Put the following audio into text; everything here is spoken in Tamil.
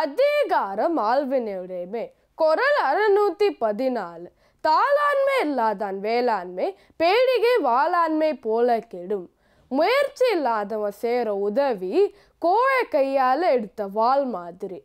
அதிகாரம் ஆழ்வினையுடையமே குரல் அறுநூத்தி பதினாலு தாளாண்மை இல்லாதான் வேளாண்மை பேடிகை வாளாண்மை போல கெடும் முயற்சி இல்லாதவன் சேர உதவி கோழை கையால் எடுத்த வாழ் மாதிரி